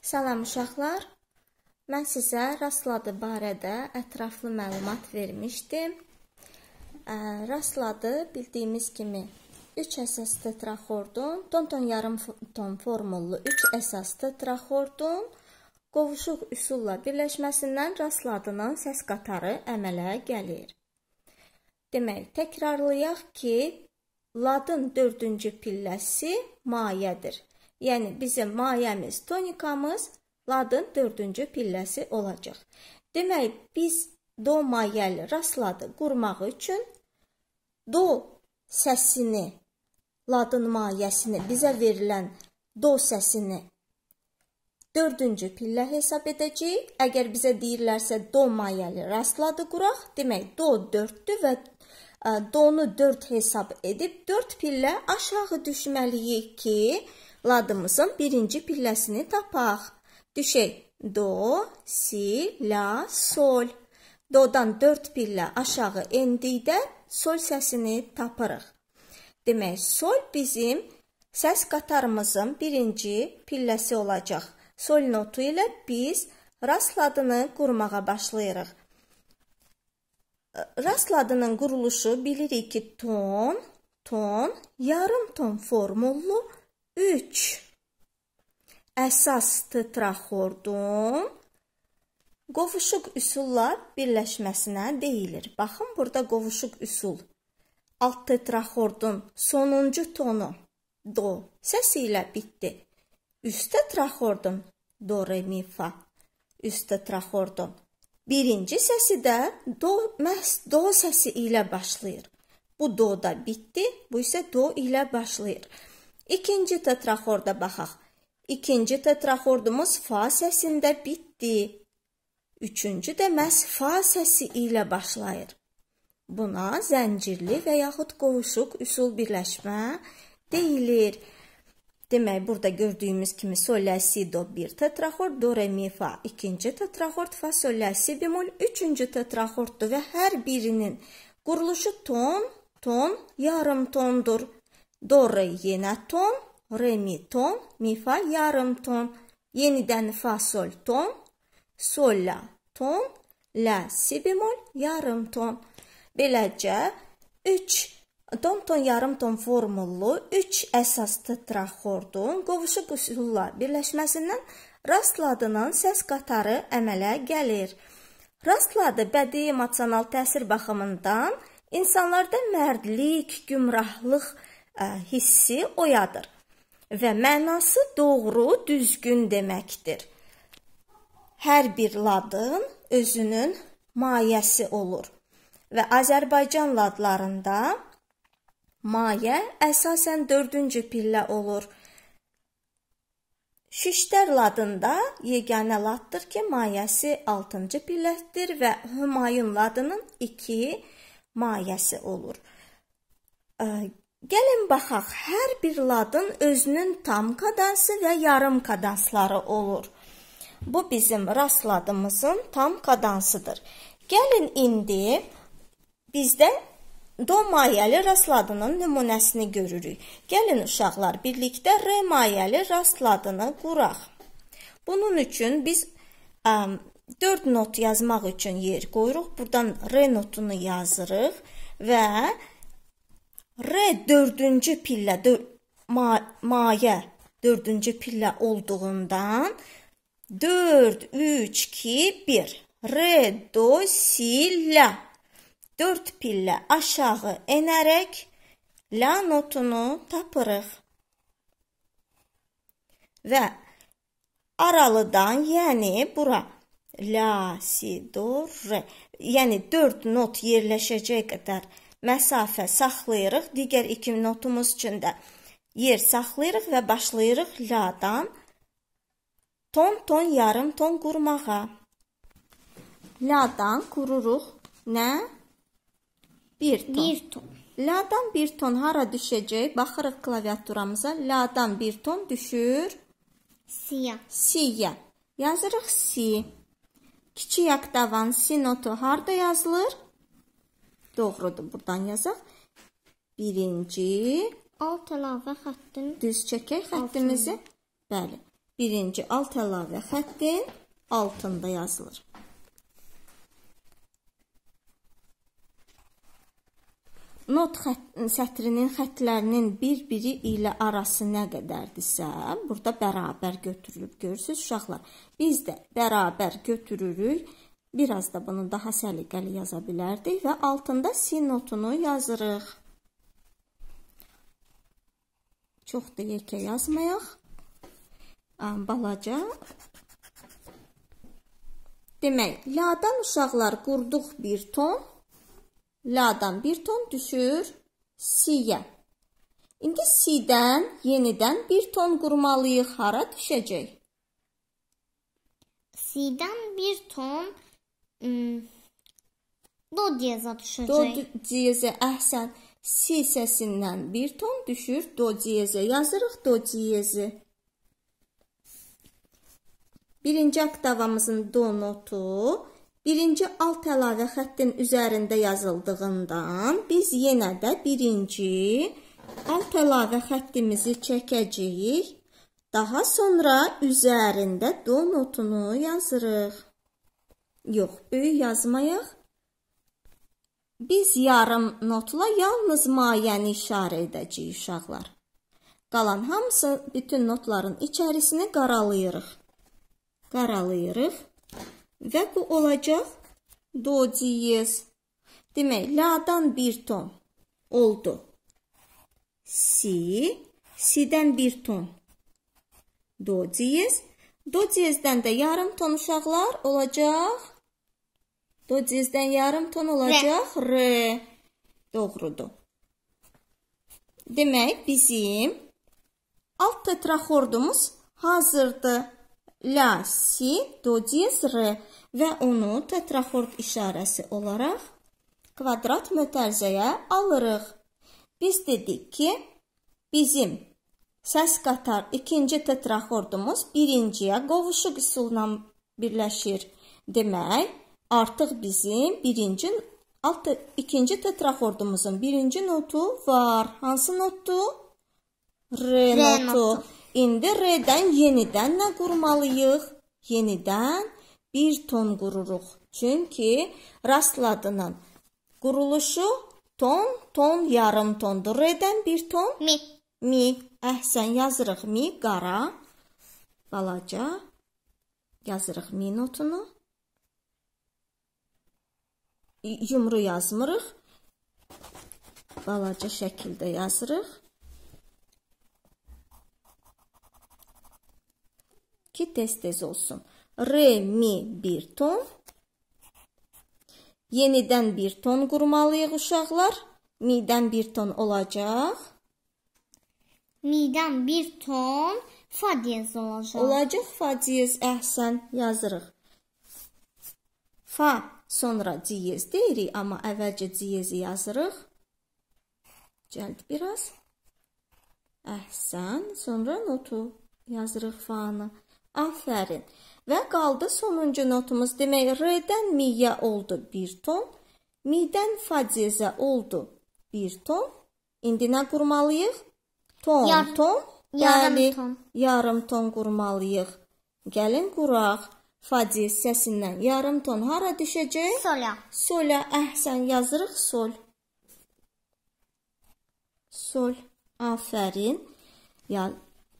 Salam uşaqlar. Mən sizə rastladı barədə ətraflı məlumat vermişdim. Rastladı bildiyimiz kimi 3 əsas tetraxordun, Donton yarım ton formullu 3 əsas tetraxordun qovuşuq üsulla birləşməsindən rastladığının səs qatarı əmələ gəlir. Demək, təkrarlayaq ki, ladın 4-cü pilləsi mayədir. Yəni bizim mayemiz, tonikamız ladın 4-cü pilləsi olacaq. Demək biz do mayəli rastladı qurmaq üçün do səsini ladın mayəsini bizə verilən do səsini Dördüncü pillə hesab edəcəyik. Əgər bizə deyirlərsə do mayəli rastladı quraq, demək do 4-dür və e, donu 4 hesab edib 4 pillə aşağı düşməliyik ki, ladımızın birinci pilləsini tapaq. Düşək do, si, la, sol. Do-dan 4 pillə aşağı endikdə sol səsini tapırıq. Demək, sol bizim səs qatarımızın birinci pilləsi olacaq. Sol notu ilə biz rastladını qurmağa başlayırıq. Rastladının quruluşu bilirik ki, ton, ton, yarım ton formullu 3 əsas tetraxordun qovuşuq üsulla birləşməsinə deyilir. Baxın, burada qovuşuq üsul. Alt tetraxordun sonuncu tonu do səsi ilə bitdi. Üst tetraxordun do re mi fa. Üst tetraxordun Birinci səsi də do məhz do səsi ilə başlayır. Bu do da bitdi, bu isə do ilə başlayır. İkinci tetraxorda baxaq. İkinci tetraxordumuz fa səsində bitdi. Üçüncü də məhz fa səsi ilə başlayır. Buna zəncirli və yaxud qovuşuq üsul birləşmə deyilir. Demək, burada gördüyümüz kimi solə si do 1 tetraxord, do re mi fa ikinci tetraxord, fa solə si bemol üçüncü tetraxorddur və hər birinin quruluşu ton, ton, yarım tondur. Do, re, yenə ton, re, mi, ton, mi, fa, yarım ton. Yenidən fa, sol, ton, sol, la, ton, la, si bemol, yarım ton. Beləcə, 3 Don ton yarım ton formullu 3 əsas tetraxordun qovuşuq üsulla birləşməsindən rastladının səs qatarı əmələ gəlir. Rastladı bədii emosional təsir baxımından insanlarda mərdlik, gümrahlıq, hissi oyadır və mənası doğru, düzgün deməkdir. Hər bir ladın özünün mayəsi olur və Azərbaycan ladlarında mayə əsasən 4-cü pillə olur. Şüştər ladında yeganə laddır ki, mayəsi 6-cı pillədir və Hümayun ladının 2 mayəsi olur. Gəlin baxaq, hər bir ladın özünün tam kadansı və yarım kadansları olur. Bu bizim rastladığımızın tam kadansıdır. Gəlin indi bizdə do mayəli rastladının nümunəsini görürük. Gəlin uşaqlar, birlikdə re mayəli rastladını quraq. Bunun üçün biz ə, 4 not yazmaq üçün yer qoyuruq. Burdan re notunu yazırıq və R4-cü pillə dör, ma mayə 4-cü pillə olduğundan 4 3 2 1 redosilə 4 pillə aşağı enərək la notunu tapırıq. Və aralıdan, yəni bura la si do re, yəni 4 not yerləşəcək qədər məsafə saxlayırıq. Digər iki notumuz üçün də yer saxlayırıq və başlayırıq la-dan ton, ton, yarım ton qurmağa. La-dan qururuq nə? 1 ton. 1 ton. La-dan 1 ton hara düşəcək? Baxırıq klaviaturamıza. La-dan 1 ton düşür. Siya. Siya. Yazırıq si. Kiçik aktavan si notu harda yazılır? Doğrudur. Buradan yazaq. Birinci alt əlavə xəttin. Düz çəkək xəttimizi. Altın. Bəli. Birinci alt əlavə xəttin altında yazılır. Not xət, sətrinin xətlərinin bir-biri ilə arası nə qədərdirsə, burada bərabər götürülüb. Görürsüz uşaqlar, biz də bərabər götürürük Biraz da bunu daha səliqəli yaza bilərdik və altında sin notunu yazırıq. Çox da yekə yazmayaq. Balaca. Demək, ladan uşaqlar qurduq bir ton, ladan bir ton düşür siyə. İndi sidən yenidən bir ton qurmalıyıq. Hara düşəcək? Sidən bir ton düşür Do diyə düşəcək. Do diyezə əhsən si səsindən bir ton düşür do diyezə. Yazırıq do diyezi. Birinci oktavamızın do notu birinci alt əlavə xəttin üzərində yazıldığından biz yenə də birinci alt əlavə xəttimizi çəkəcəyik. Daha sonra üzərində do notunu yazırıq. Yox, böyük yazmayaq. Biz yarım notla yalnız mayəni işarə edəcəyik uşaqlar. Qalan hamısı bütün notların içərisini qaralayırıq. Qaralayırıq və bu olacaq do diyez. Demək, la-dan bir ton oldu. Si, si-dən bir ton. Do diyez Dodgesdən də yarım ton uşaqlar olacaq. Dodgesdən yarım ton olacaq R. R. Doğrudur. Demək, bizim alt tetraxordumuz hazırdır. La, si, dodges, r və onu tetraxord işarəsi olaraq kvadrat mötərizəyə alırıq. Biz dedik ki, bizim Səs qatar ikinci tetraxordumuz birinciyə qovuşuq üsulla birləşir. Demək, artıq bizim birinci alt ikinci tetraxordumuzun birinci notu var. Hansı notdur? R, R notu. İndi R-dən yenidən nə qurmalıyıq? Yenidən bir ton qururuq. Çünki rastladının quruluşu ton, ton, yarım tondur. R-dən bir ton? Mi. Mi əhsən yazırıq mi qara balaca yazırıq mi notunu. Yumru yazmırıq. Balaca şəkildə yazırıq. Ki tez-tez olsun. Re, mi bir ton. Yenidən bir ton qurmalıyıq uşaqlar. Midən bir ton olacaq midən bir ton fadiyez olacaq. Olacaq fadiyez, əhsən, yazırıq. Fa, sonra diyez deyirik, amma əvvəlcə diyezi yazırıq. Cəld biraz. Əhsən, sonra notu yazırıq fanı. Afərin. Və qaldı sonuncu notumuz. Demək, R-dən miyə oldu 1 ton, mi-dən fa diyezə oldu 1 ton. İndi nə qurmalıyıq? Tom, Yar tom, yarım bəli, tom. yarım tom qurmalıyıq. Gəlin quraq. Fadi səsindən yarım ton hara düşəcək? Sola. Sola, əhsən yazırıq sol. Sol. Afərin. Ya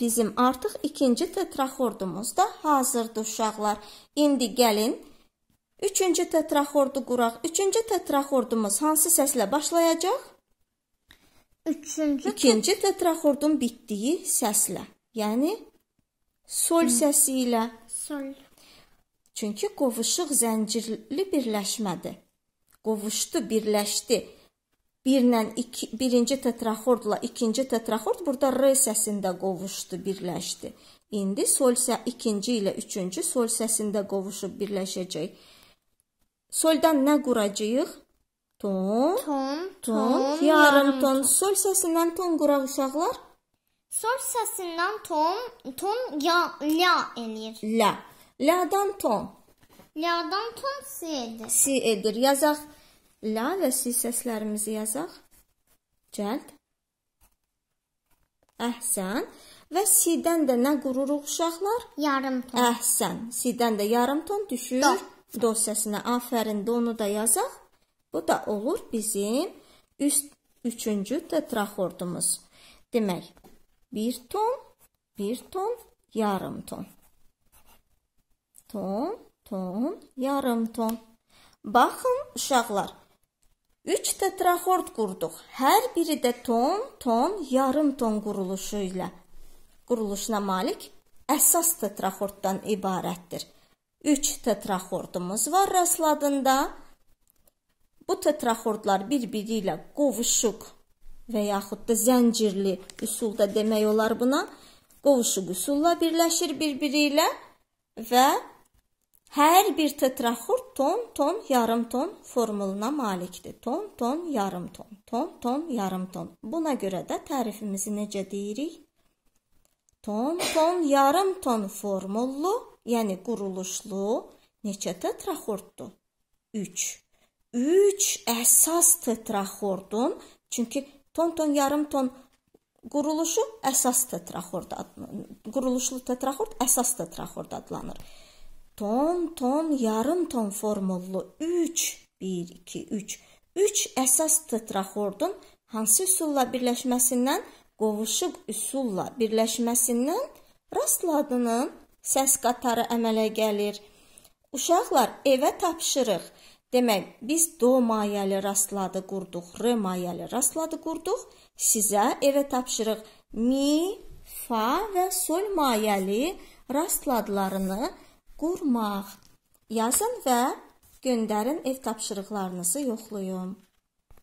bizim artıq ikinci tetraxordumuz da hazırdır uşaqlar. İndi gəlin üçüncü tetraxordu quraq. Üçüncü tetraxordumuz hansı səslə başlayacaq? Üçüncü. İkinci tetraxordun bitdiyi səslə. Yəni sol səsi ilə. Sol. Çünki qovuşuq zəncirli birləşmədir. Qovuşdu, birləşdi. 1 ilə 2 birinci tetraxordla ikinci tetraxord burada r səsində qovuşdu, birləşdi. İndi sol sə ikinci ilə üçüncü sol səsində qovuşub birləşəcək. Soldan nə quracağıq? Don, ton, ton, ton yarım ton. Sol səsindən ton quraq uşaqlar. Sol səsindən ton, ton ya, la eləyir. La. La'dan ton. La'dan ton si edir. Si edir. Yazaq. La və si səslərimizi yazaq. Cəld. Əhsən. Və sidən də nə qururuq uşaqlar? Yarım ton. Əhsən. Sidən də yarım ton düşür. Do. Do səsinə. Afərin, donu da yazaq. Bu da olur bizim üst üçüncü tetraxordumuz. Demək, bir ton, bir ton, yarım ton. Ton, ton, yarım ton. Baxın, uşaqlar, üç tetraxord qurduq. Hər biri də ton, ton, yarım ton quruluşu ilə quruluşuna malik əsas tetraxorddan ibarətdir. 3 tetraxordumuz var rəsladında. Bu tetraxordlar bir-biri ilə qovuşuq və yaxud da zəncirli üsulda demək olar buna, qovuşuq üsulla birləşir bir-biri ilə və hər bir tetraxord ton, ton, yarım ton formuluna malikdir. Ton, ton, yarım ton, ton, ton, yarım ton. Buna görə də tərifimizi necə deyirik? Ton, ton, yarım ton formullu, yəni quruluşlu neçə tetraxorddur? 3 üç əsas tetraxordun, çünki ton-ton yarım ton quruluşu əsas tetraxord quruluşlu tetraxord əsas tetraxord adlanır. Ton, ton, yarım ton formullu 3 1 2 3 3 əsas tetraxordun hansı üsulla birləşməsindən qovuşuq üsulla birləşməsindən rastladının səs qatarı əmələ gəlir. Uşaqlar evə tapşırıq. Demək, biz do mayəli rastladı qurduq, r mayəli rastladı qurduq. Sizə evə tapşırıq mi, fa və sol mayəli rastladlarını qurmaq. Yazın və göndərin ev tapşırıqlarınızı yoxlayın.